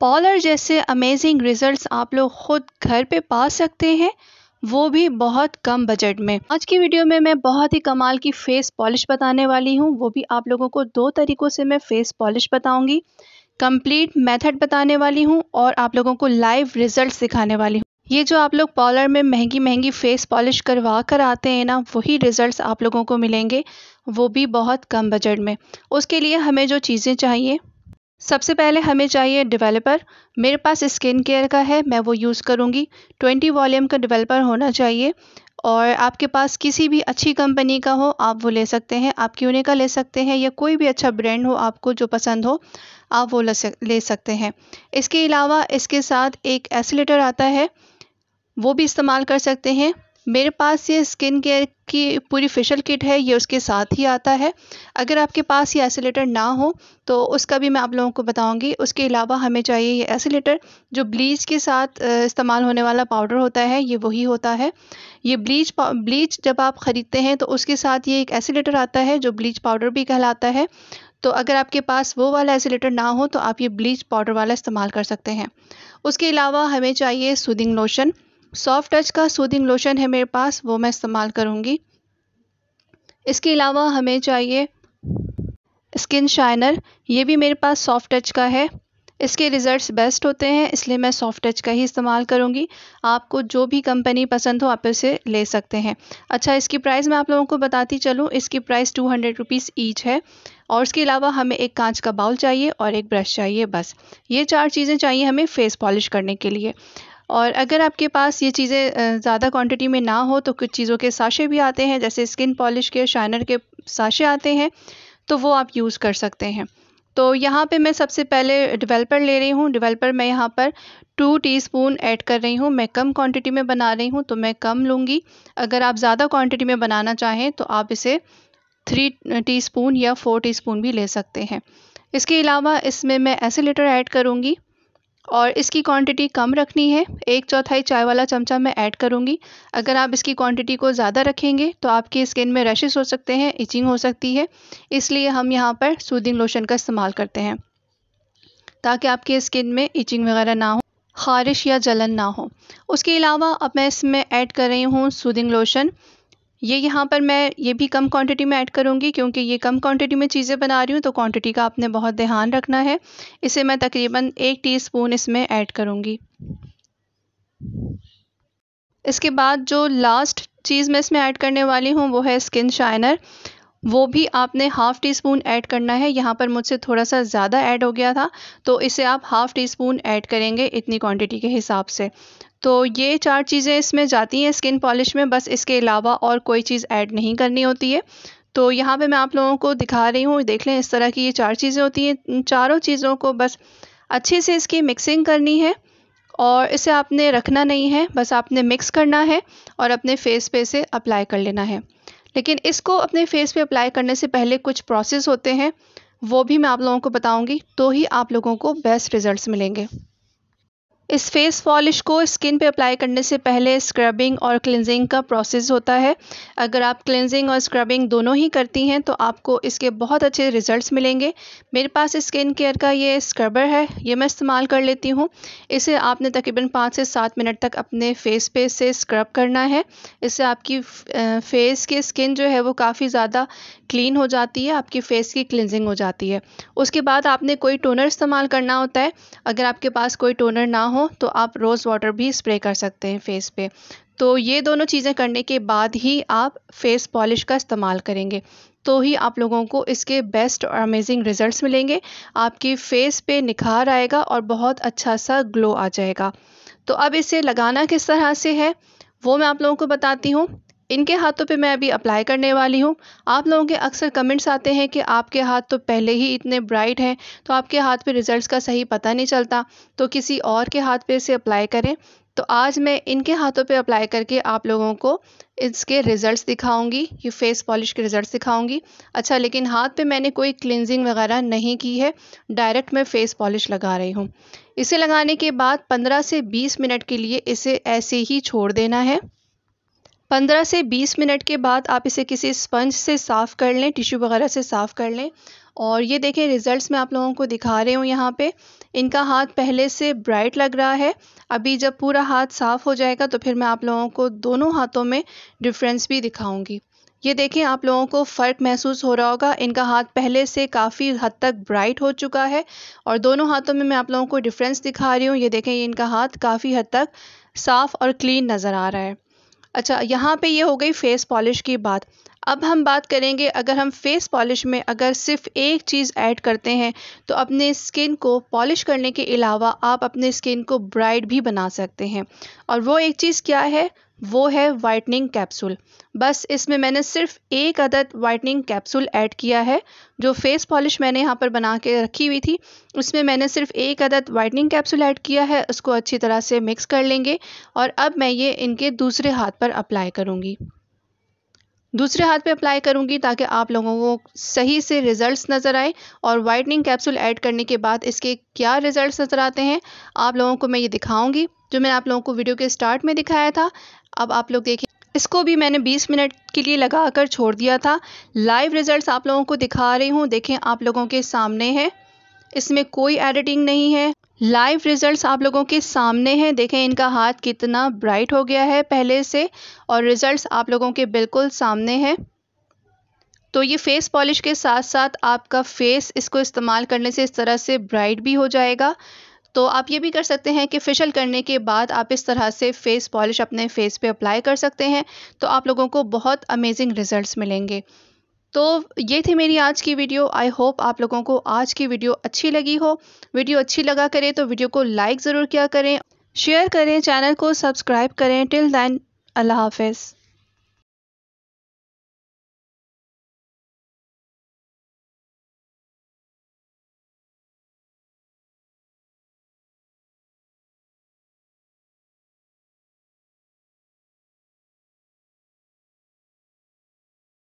पॉलर जैसे amazing results आप लोग खुद घर पे पा सकते हैं वो भी बहुत कम बजट में आज की वीडियो में मैं बहुत ही कमाल की फेस पॉलिश बताने वाली हूँ वो भी आप लोगों को दो तरीक़ों से मैं फेस पॉलिश बताऊंगी कंप्लीट मेथड बताने वाली हूँ और आप लोगों को लाइव रिजल्ट दिखाने वाली हूँ ये जो आप लोग पॉलर में महंगी महंगी फेस पॉलिश करवा कर आते हैं ना वही रिजल्ट्स आप लोगों को मिलेंगे वो भी बहुत कम बजट में उसके लिए हमें जो चीज़ें चाहिए सबसे पहले हमें चाहिए डेवलपर मेरे पास स्किन केयर का है मैं वो यूज़ करूँगी ट्वेंटी वॉल्यूम का डेवलपर होना चाहिए और आपके पास किसी भी अच्छी कंपनी का हो आप वो ले सकते हैं आप क्यूने का ले सकते हैं या कोई भी अच्छा ब्रांड हो आपको जो पसंद हो आप वो ले सकते हैं इसके अलावा इसके साथ एक एसिलेटर आता है वो भी इस्तेमाल कर सकते हैं मेरे पास ये स्किन केयर की पूरी फेशियल किट है ये उसके साथ ही आता है अगर आपके पास ये एसिलेटर ना हो तो उसका भी मैं आप लोगों को बताऊंगी उसके अलावा हमें चाहिए ये एसिलेटर जो ब्लीच के साथ इस्तेमाल होने वाला पाउडर होता है ये वही होता है ये ब्लीच ब्लीच जब आप ख़रीदते हैं तो उसके साथ ये एक एसिलेटर आता है जो ब्लीच पाउडर भी कहलाता है तो अगर आपके पास वो वाला एसिलेटर ना हो तो आप ये ब्लीच पाउडर वाला इस्तेमाल कर सकते हैं उसके अलावा हमें चाहिए सूदिंग लोशन सॉफ्ट टच का सूदिंग लोशन है मेरे पास वो मैं इस्तेमाल करूँगी इसके अलावा हमें चाहिए स्किन शाइनर ये भी मेरे पास सॉफ्ट टच का है इसके रिज़ल्ट्स बेस्ट होते हैं इसलिए मैं सॉफ्ट टच का ही इस्तेमाल करूँगी आपको जो भी कंपनी पसंद हो आप इसे ले सकते हैं अच्छा इसकी प्राइस मैं आप लोगों को बताती चलूँ इसकी price two hundred rupees each है और इसके अलावा हमें एक कांच का बाउल चाहिए और एक ब्रश चाहिए बस ये चार चीज़ें चाहिए हमें फेस पॉलिश करने के लिए और अगर आपके पास ये चीज़ें ज़्यादा क्वांटिटी में ना हो तो कुछ चीज़ों के साशे भी आते हैं जैसे स्किन पॉलिश के शाइनर के साशे आते हैं तो वो आप यूज़ कर सकते हैं तो यहाँ पे मैं सबसे पहले डिवेलपर ले रही हूँ डिवेलपर मैं यहाँ पर टू टीस्पून ऐड कर रही हूँ मैं कम क्वांटिटी में बना रही हूँ तो मैं कम लूँगी अगर आप ज़्यादा क्वांटिटी में बनाना चाहें तो आप इसे थ्री टीस्पून या फोर टीस्पून भी ले सकते हैं इसके अलावा इसमें मैं एसिलेटर ऐड करूँगी और इसकी क्वांटिटी कम रखनी है एक चौथाई चाय वाला चमचा मैं ऐड करूँगी अगर आप इसकी क्वांटिटी को ज़्यादा रखेंगे तो आपकी स्किन में रैशेस हो सकते हैं इचिंग हो सकती है इसलिए हम यहाँ पर सूदिंग लोशन का इस्तेमाल करते हैं ताकि आपकी स्किन में इचिंग वगैरह ना हो खारिश या जलन ना हो उसके अलावा अब मैं इसमें ऐड कर रही हूँ सूदिंग लोशन ये यहाँ पर मैं ये भी कम क्वांटिटी में ऐड करूँगी क्योंकि ये कम क्वांटिटी में चीज़ें बना रही हूँ तो क्वांटिटी का आपने बहुत ध्यान रखना है इसे मैं तकरीबन एक टीस्पून इसमें ऐड करूँगी इसके बाद जो लास्ट चीज़ मैं इसमें ऐड करने वाली हूँ वो है स्किन शाइनर वो भी आपने हाफ़ टी स्पून ऐड करना है यहाँ पर मुझसे थोड़ा सा ज़्यादा ऐड हो गया था तो इसे आप हाफ़ टी स्पून ऐड करेंगे इतनी क्वांटिटी के हिसाब से तो ये चार चीज़ें इसमें जाती हैं स्किन पॉलिश में बस इसके अलावा और कोई चीज़ ऐड नहीं करनी होती है तो यहाँ पे मैं आप लोगों को दिखा रही हूँ देख लें इस तरह की ये चार चीज़ें होती हैं इन चारों चीज़ों को बस अच्छे से इसकी मिक्सिंग करनी है और इसे आपने रखना नहीं है बस आपने मिक्स करना है और अपने फेस पे इसे अप्लाई कर लेना है लेकिन इसको अपने फेस पे अप्लाई करने से पहले कुछ प्रोसेस होते हैं वो भी मैं आप लोगों को बताऊंगी तो ही आप लोगों को बेस्ट रिजल्ट्स मिलेंगे इस फेस पॉलिश को स्किन पे अप्लाई करने से पहले स्क्रबिंग और क्लिनजिंग का प्रोसेस होता है अगर आप क्लिनजिंग और स्क्रबिंग दोनों ही करती हैं तो आपको इसके बहुत अच्छे रिजल्ट्स मिलेंगे मेरे पास स्किन केयर का ये स्क्रबर है ये मैं इस्तेमाल कर लेती हूँ इसे आपने तकरीबन पाँच से सात मिनट तक अपने फेस पे से स्क्रब करना है इससे आपकी फेस की स्किन जो है वो काफ़ी ज़्यादा क्लीन हो जाती है आपकी फेस की क्लिनजिंग हो जाती है उसके बाद आपने कोई टोनर इस्तेमाल करना होता है अगर आपके पास कोई टोनर ना हो हो तो आप रोज़ वाटर भी स्प्रे कर सकते हैं फेस पे तो ये दोनों चीज़ें करने के बाद ही आप फेस पॉलिश का इस्तेमाल करेंगे तो ही आप लोगों को इसके बेस्ट और अमेजिंग रिजल्ट्स मिलेंगे आपकी फ़ेस पे निखार आएगा और बहुत अच्छा सा ग्लो आ जाएगा तो अब इसे लगाना किस तरह से है वो मैं आप लोगों को बताती हूँ इनके हाथों पे मैं अभी अप्लाई करने वाली हूँ आप लोगों के अक्सर कमेंट्स आते हैं कि आपके हाथ तो पहले ही इतने ब्राइट हैं तो आपके हाथ पे रिजल्ट्स का सही पता नहीं चलता तो किसी और के हाथ पे इसे अप्लाई करें तो आज मैं इनके हाथों पे अप्लाई करके आप लोगों को इसके रिज़ल्ट्स दिखाऊंगी ये फेस पॉलिश के रिज़ल्ट्स दिखाऊंगी अच्छा लेकिन हाथ पे मैंने कोई क्लिनजिंग वगैरह नहीं की है डायरेक्ट मैं फ़ेस पॉलिश लगा रही हूँ इसे लगाने के बाद 15 से 20 मिनट के लिए इसे ऐसे ही छोड़ देना है 15 से 20 मिनट के बाद आप इसे किसी स्पंज से साफ़ कर लें टिश्यू वगैरह से साफ़ कर लें और ये देखें रिज़ल्ट्स मैं आप लोगों को दिखा रही हूँ यहाँ पे इनका हाथ पहले से ब्राइट लग रहा है अभी जब पूरा हाथ साफ़ हो जाएगा तो फिर मैं आप लोगों को दोनों हाथों में डिफरेंस भी दिखाऊंगी ये देखें आप लोगों को फ़र्क महसूस हो रहा होगा इनका हाथ पहले से काफ़ी हद तक ब्राइट हो चुका है और दोनों हाथों में मैं आप लोगों को डिफरेंस दिखा रही हूँ ये देखें इनका हाथ काफ़ी हद तक साफ़ और क्लीन नज़र आ रहा है अच्छा यहाँ पे ये हो गई फेस पॉलिश की बात अब हम बात करेंगे अगर हम फेस पॉलिश में अगर सिर्फ एक चीज़ ऐड करते हैं तो अपने स्किन को पॉलिश करने के अलावा आप अपने स्किन को ब्राइट भी बना सकते हैं और वो एक चीज़ क्या है वो है वाइटनिंग कैप्सूल बस इसमें मैंने सिर्फ एक अदद वाइटनिंग कैप्सूल ऐड किया है जो फेस पॉलिश मैंने यहाँ पर बना के रखी हुई थी उसमें मैंने सिर्फ एक अदद वाइटनिंग कैप्सूल ऐड किया है उसको अच्छी तरह से मिक्स कर लेंगे और अब मैं ये इनके दूसरे हाथ पर अप्लाई करूँगी दूसरे हाथ पे अप्लाई करूँगी ताकि आप लोगों को सही से रिज़ल्ट नज़र आए और वाइटनिंग कैप्सूल ऐड करने के बाद इसके क्या रिज़ल्ट नज़र आते हैं आप लोगों को मैं ये दिखाऊंगी जो मैंने आप लोगों को वीडियो के स्टार्ट में दिखाया था अब आप लोग देखें इसको भी मैंने 20 मिनट के लिए लगा कर छोड़ दिया था लाइव रिज़ल्ट आप लोगों को दिखा रही हूँ देखें आप लोगों के सामने है इसमें कोई एडिटिंग नहीं है लाइव रिजल्ट्स आप लोगों के सामने हैं देखें इनका हाथ कितना ब्राइट हो गया है पहले से और रिजल्ट्स आप लोगों के बिल्कुल सामने हैं तो ये फेस पॉलिश के साथ साथ आपका फेस इसको इस्तेमाल करने से इस तरह से ब्राइट भी हो जाएगा तो आप ये भी कर सकते हैं कि फेशियल करने के बाद आप इस तरह से फेस पॉलिश अपने फेस पे अप्लाई कर सकते हैं तो आप लोगों को बहुत अमेजिंग रिजल्ट्स मिलेंगे तो ये थी मेरी आज की वीडियो आई होप आप लोगों को आज की वीडियो अच्छी लगी हो वीडियो अच्छी लगा करें तो वीडियो को लाइक ज़रूर किया करें शेयर करें चैनल को सब्सक्राइब करें टिल दैन अल्लाह हाफिज़